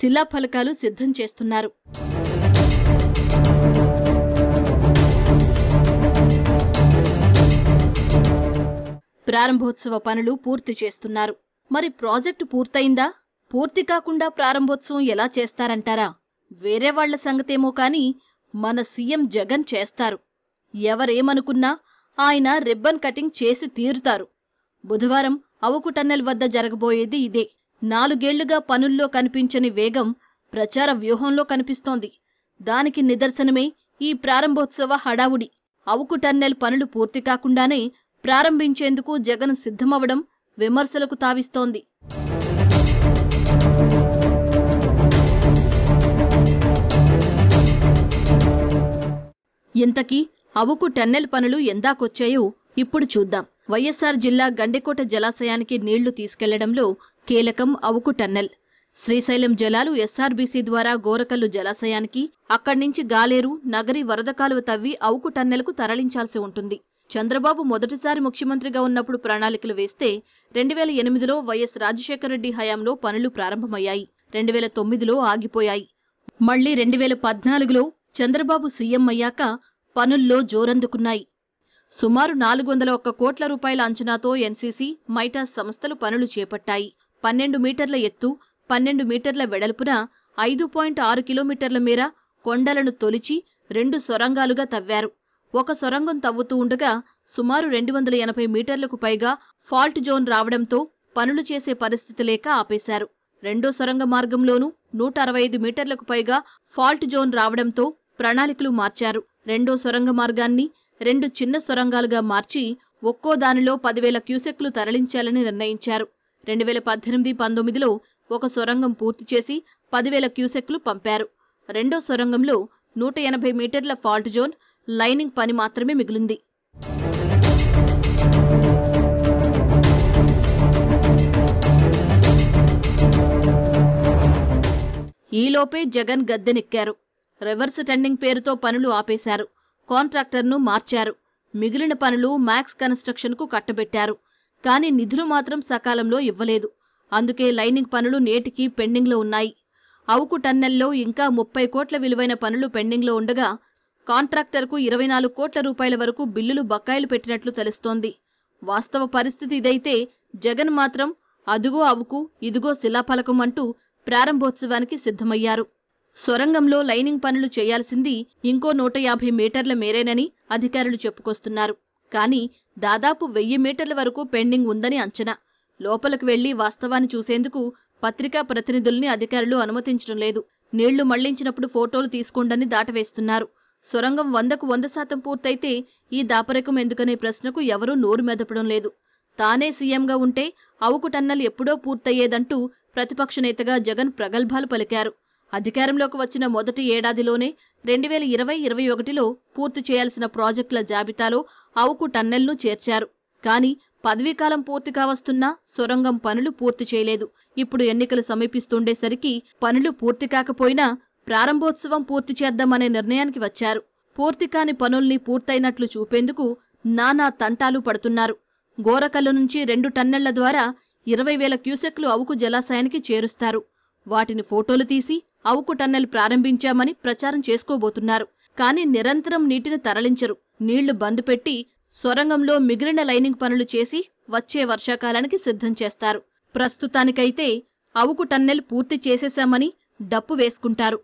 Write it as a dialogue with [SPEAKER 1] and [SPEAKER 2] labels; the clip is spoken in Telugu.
[SPEAKER 1] శిలాఫలకాలు సిద్ధం చేస్తున్నారు ప్రారంభోత్సవ పనులు పూర్తి చేస్తున్నారు మరి ప్రాజెక్టు పూర్తయిందా పూర్తి కాకుండా ప్రారంభోత్సవం ఎలా చేస్తారంటారా వేరే వాళ్ల సంగతేమో కాని మన సీఎం జగన్ చేస్తారు ఎవరేమనుకున్నా ఆయన రిబ్బన్ కటింగ్ చేసి తీరుతారు బుధవారం అవుకు టన్నెల్ వద్ద జరగబోయేది ఇదే నాలుగేళ్లుగా పనుల్లో కనిపించని వేగం ప్రచార వ్యూహంలో కనిపిస్తోంది దానికి నిదర్శనమే ఈ ప్రారంభోత్సవ హడావుడి అవుకు టన్నెల్ పనులు పూర్తి కాకుండానే ప్రారంభించేందుకు జగన్ సిద్ధమవడం విమర్శలకు తావిస్తోంది ఇంతకీ అవుకు టన్నెల్ పనులు ఎందాకొచ్చాయో ఇప్పుడు చూద్దాం వైఎస్సార్ జిల్లా గండికోట జలాశయానికి నీళ్లు తీసుకెళ్లడంలో కీలకం అవుకు టన్నెల్ శ్రీశైలం జలాలు ఎస్ఆర్బీసీ ద్వారా గోరకల్లు జలాశయానికి అక్కడి నుంచి గాలేరు నగరి వరద కాలువ తవ్వి అవుకు టన్నెల్కు తరలించాల్సి ఉంటుంది చంద్రబాబు మొదటిసారి ముఖ్యమంత్రిగా ఉన్నప్పుడు ప్రణాళికలు వేస్తే రెండు వేల ఎనిమిదిలో వైఎస్ రాజశేఖరరెడ్డి హయాంలో పనులు ప్రారంభమయ్యాయి రెండు వేల తొమ్మిదిలో ఆగిపోయాయి మళ్లీ రెండు వేల పద్నాలుగులో చంద్రబాబు సీఎం అయ్యాక పనుల్లో జోరందుకున్నాయి సుమారు నాలుగు వందల ఒక్క కోట్ల రూపాయల అంచనాతో ఎన్సీసీ మైటాస్ సంస్థలు పనులు చేపట్టాయి పన్నెండు మీటర్ల ఎత్తు పన్నెండు మీటర్ల వెడల్పున ఐదు పాయింట్ ఆరు కిలోమీటర్ల మేర కొండలను తొలిచి రెండు సొరంగాలుగా తవ్వారు ఒక సొరంగం తవ్వుతూ ఉండగా సుమారు రెండు వందల ఎనభై మీటర్లకు పైగా ఫాల్ట్ జోన్ రావడంతో పనులు చేసే పరిస్థితి లేక ఆపేశారు రెండో సొరంగ మార్గంలోనూ నూట అరవై ఐదు మీటర్లకు పైగా ఫాల్ట్ జోన్ రావడంతో ప్రణాళికలు మార్చారు రెండో సొరంగ మార్గాన్ని రెండు చిన్న సొరంగాలుగా మార్చి ఒక్కో దానిలో పదివేల క్యూసెక్లు తరలించాలని నిర్ణయించారు రెండు వేల పద్దెనిమిది పంతొమ్మిదిలో ఒక సొరంగం పూర్తి చేసి పదివేల క్యూసెక్లు పంపారు రెండో సొరంగంలో నూట ఎనభై మీటర్ల ఫాల్ట్ జోన్ లైనింగ్ పని మాత్రమే మిగిలింది ఈలోపే జగన్ గద్దెనెక్కారు రివర్స్ టెండింగ్ పేరుతో పనులు ఆపేశారు కాంట్రాక్టర్ను మార్చారు మిగిలిన పనులు మ్యాక్స్ కన్స్ట్రక్షన్కు కట్టబెట్టారు కానీ నిధులు మాత్రం సకాలంలో ఇవ్వలేదు అందుకే లైనింగ్ పనులు నేటికి పెండింగ్లో ఉన్నాయి అవుకు టన్నెల్లో ఇంకా ముప్పై కోట్ల విలువైన పనులు పెండింగ్లో ఉండగా కాంట్రాక్టర్కు ఇరవై నాలుగు కోట్ల రూపాయల వరకు బిల్లులు బకాయిలు పెట్టినట్లు తెలుస్తోంది వాస్తవ పరిస్థితి ఇదైతే జగన్ మాత్రం అదుగో అవుకు ఇదిగో శిలాఫలకం అంటూ ప్రారంభోత్సవానికి సిద్ధమయ్యారు సొరంగంలో లైనింగ్ పనులు చేయాల్సింది ఇంకో నూట యాభై మీటర్ల మేరేనని అధికారులు చెప్పుకొస్తున్నారు కానీ దాదాపు వెయ్యి మీటర్ల వరకు పెండింగ్ ఉందని అంచనా లోపలికి వెళ్లి వాస్తవాన్ని చూసేందుకు పత్రికా ప్రతినిధుల్ని అధికారులు అనుమతించడం లేదు నీళ్లు మళ్లించినప్పుడు ఫోటోలు తీసుకోండని దాటవేస్తున్నారు సొరంగం వందకు వంద శాతం పూర్తయితే ఈ దాపరికం ఎందుకనే ప్రశ్నకు ఎవరూ నోరు మెదపడం లేదు తానే సీఎంగా ఉంటే అవుకు టన్నల్ ఎప్పుడో పూర్తయ్యేదంటూ ప్రతిపక్ష నేతగా జగన్ ప్రగల్భాలు పలికారు అధికారంలోకి వచ్చిన మొదటి ఏడాదిలోనే రెండు వేల ఇరవై ఇరవై ఒకటిలో పూర్తి చేయాల్సిన ప్రాజెక్టుల జాబితాలో అవుకు టన్నెల్ను చేర్చారు కానీ పదవీకాలం పూర్తి కావస్తున్నా సొరంగం పనులు పూర్తి చేయలేదు ఇప్పుడు ఎన్నికలు సమీపిస్తుండేసరికి పనులు పూర్తి కాకపోయినా ప్రారంభోత్సవం పూర్తి చేద్దామనే నిర్ణయానికి వచ్చారు పూర్తి కాని పనుల్ని పూర్తయినట్లు చూపేందుకు నానా తంటాలు పడుతున్నారు గోరకల్లు నుంచి రెండు టన్నెళ్ల ద్వారా ఇరవై వేల క్యూసెక్లు అవుకు జలాశయానికి చేరుస్తారు వాటిని ఫోటోలు తీసి అవుకు టన్నెల్ ప్రారంభించామని ప్రచారం చేసుకోబోతున్నారు కానీ నిరంతరం నీటిని తరలించరు నీళ్లు బంద్ పెట్టి సొరంగంలో మిగిలిన లైనింగ్ పనులు చేసి వచ్చే వర్షాకాలానికి సిద్ధం చేస్తారు ప్రస్తుతానికైతే అవుకు టన్నెల్ పూర్తి చేసేశామని డప్పు వేసుకుంటారు